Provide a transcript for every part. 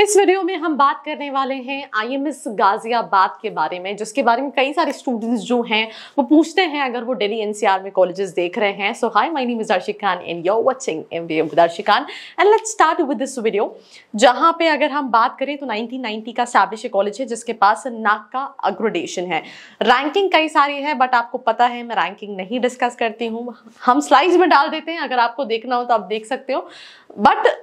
इस वीडियो में हम बात करने वाले हैं आईएमएस गाजियाबाद के बारे में जिसके बारे में कई सारे स्टूडेंट्स जो हैं वो पूछते हैं अगर वो दिल्ली एनसीआर में कॉलेजेस देख रहे हैं so hi my name is Khan and your R M MBA M Khan and let's start with this video जहां पे अगर हम बात करें तो नाइनटीन का स्टैब्लिश कॉलेज है जिसके पास नाक का अग्रोडेशन है रैंकिंग कई सारी है बट आपको पता है मैं रैंकिंग नहीं डिस्कस करती हूँ हम स्लाइड्स में डाल देते हैं अगर आपको देखना हो तो आप देख सकते हो बट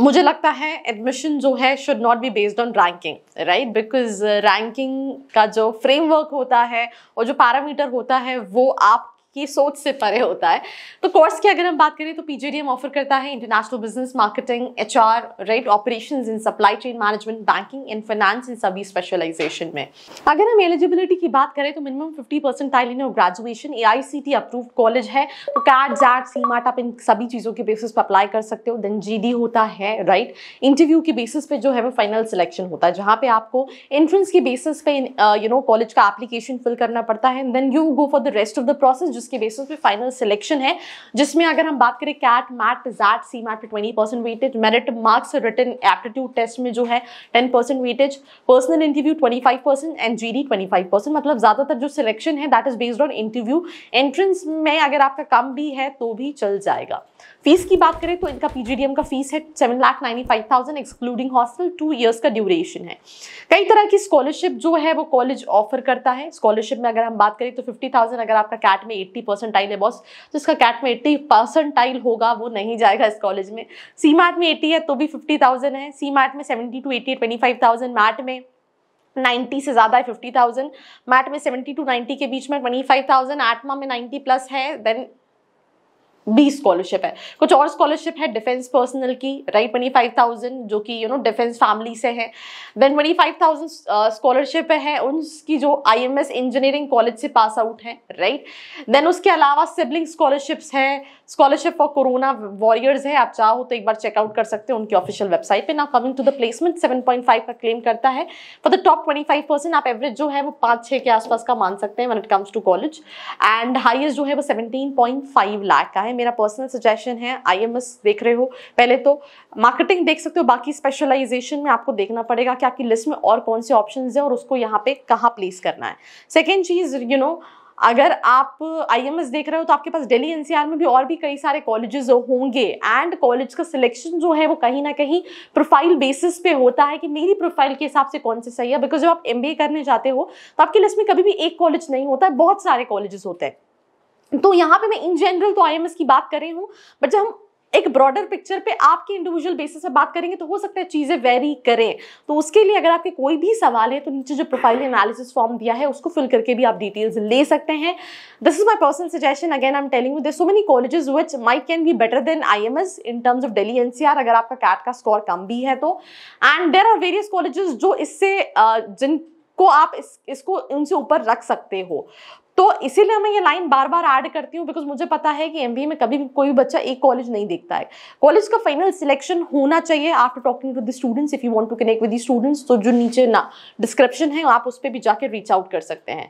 मुझे लगता है एडमिशन जो है should not be based on ranking right because ranking का जो फ्रेमवर्क होता है और जो पैरामीटर होता है वो आप की सोच से परे होता है तो कोर्स की अगर हम बात करें तो पीजीडीएम ऑफर करता है international business marketing H R right operation in supply chain management banking and finance इन सभी स्पेशलाइजेशन में अगर हम एलिजिबिलिटी की बात करें तो मिनिमम फिफ्टी परसेंट टाइलिन और graduation A I C T approve college है तो कैट जैट सी मार्ट आप इन सभी चीज़ों के बेसिस पर अप्लाई कर सकते हो देन जी डी होता है राइट इंटरव्यू के बेसिस पे जो है वो फाइनल सिलेक्शन होता है जहाँ पे आपको एंट्रेंस के बेसिस पे यू नो कॉलेज का एप्लीकेशन फिल करना पड़ता है then you go for the rest of the process जिसके बेसिस पे फाइनल सिलेक्शन है जिसमें अगर हम बात करें CAT MAT XAT C MAT पे twenty percent weightage merit marks written aptitude test में जो है ten percent weightage personal interview twenty five percent and G D twenty five percent मतलब ज़्यादातर जो सिलेक्शन है that is based on interview entrance में अगर आपका कम भी है तो भी चल जाएगा फीस की बात करें तो इनका पीजीडीएम का फीस है seven lakh ninety five thousand excluding hostel two years का ड्यूरेशन है कई तरह की स्कॉलरशिप जो है वो कॉलेज ऑफर करता है स्कॉलरशिप में अगर हम बात करें तो फिफ्टी थाउजेंड अगर आपका कैट में एट एट्टी परसेंट टाइल है बॉस जिसका तो कैट में एट्टी परसेंट टाइल होगा वो नहीं जाएगा इस कॉलेज में सी मैट में एट्टी है तो भी फिफ्टी थाउजेंड है सी मैट में seventy to eighty twenty five thousand MAT में नाइन्टी से ज़्यादा है फिफ्टी थाउजेंड मैट में सेवेंटी टू नाइन्टी के बीच में ट्वेंटी फाइव 25,000 आत्मा में नाइन्टी प्लस है देन बी स्कॉलरशिप है कुछ और स्कॉलरशिप है डिफेंस पर्सनल की राइट ट्वेंटी फाइव थाउजेंड जो कि यू नो डिफेंस फैमिली से uh, है then twenty five thousand scholarship है उनकी जो आई एम एस इंजीनियरिंग कॉलेज से पास आउट है राइट right? देन उसके अलावा सिबलिंग स्कॉलरशिप्स है स्कॉलरशिप फॉर कोरोना वॉरियर्स है आप चाहो तो एक बार चेकआउट कर सकते हो उनकी ऑफिशियल वेबसाइट पे ना coming to the placement seven point five का क्लेम करता है for the top twenty five percent आप एवरेज जो है वो पाँच छः के आसपास का मान सकते हैं when it comes to college and highest जो है वो सेवनटीन पॉइंट फाइव लाख का है मेरा पर्सनल सजेशन है आई देख रहे हो पहले तो मार्केटिंग देख सकते हो बाकी स्पेशलाइजेशन में आपको देखना पड़ेगा कि आपकी लिस्ट में और कौन से ऑप्शन हैं और उसको यहाँ पे कहाँ प्लेस करना है सेकेंड चीज़ यू नो अगर आप आई देख रहे हो तो आपके पास दिल्ली एनसीआर में भी और भी कई सारे कॉलेजेस होंगे एंड कॉलेज का सिलेक्शन जो है वो कहीं ना कहीं प्रोफाइल बेसिस पे होता है कि मेरी प्रोफाइल के हिसाब से कौन से सही है बिकॉज जब आप एम करने जाते हो तो आपकी लिस्ट में कभी भी एक कॉलेज नहीं होता है बहुत सारे कॉलेजेस होते हैं तो यहाँ पे मैं इन जनरल तो आई की बात कर रही हूँ बट जब हम एक ब्रॉडर पिक्चर पे आपके इंडिविजुअल बेसिस से बात करेंगे तो हो सकता है चीज़ें वेरी करें तो उसके लिए अगर आपके कोई भी सवाल है तो नीचे जो प्रोफाइल एनालिसिस फॉर्म दिया है उसको फिल करके भी आप डिटेल्स ले सकते हैं this is my personal suggestion again I am telling you there so many colleges which my can be better than I M S in terms of daily and अगर आपका कैट का score कम भी है तो and there are various colleges जो इससे जिन को आप इस इसको उनसे ऊपर रख सकते हो तो इसीलिए मैं ये लाइन बार बार ऐड करती हूँ बिकॉज मुझे पता है कि एम में कभी भी कोई भी बच्चा एक कॉलेज नहीं देखता है कॉलेज का फाइनल सिलेक्शन होना चाहिए after talking to the students if you want to connect with the students तो जो नीचे ना डिस्क्रिप्शन है आप उस पर भी जाकर रीच आउट कर सकते हैं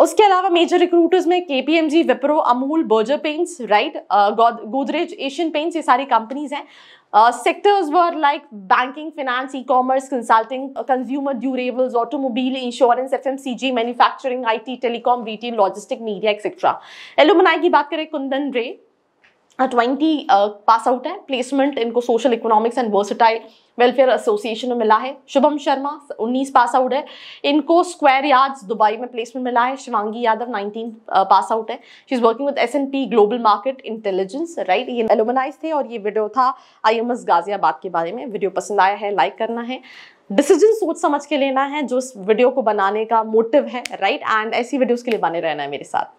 उसके अलावा मेजर रिक्रूटर्स में K P M G Wipro Amul Berger paints right Godrej Asian paints ये सारी कंपनीज हैं Uh, sectors were like banking, finance, e-commerce, consulting, uh, consumer durables, automobile, insurance, FMCG, manufacturing, IT, telecom, retail, logistic, media, etc. Alumni की बात करें Kundan Ray twenty pass out है placement इनको social economics and versatile welfare association में मिला है Shubham Sharma 19 pass out है इनको स्क्वायर यार्ड्स दुबई में प्लेसमेंट मिला है शिवांगी यादव 19 पास आउट है she is working with S N P global market intelligence right ये एलोमनाइज थे और ये वीडियो था आई एम एस गाजियाबाद के बारे में वीडियो पसंद आया है लाइक करना है डिसीजन सोच समझ के लेना है जो इस वीडियो को बनाने का मोटिव है राइट एंड ऐसी वीडियोज़ के लिए बने रहना है मेरे साथ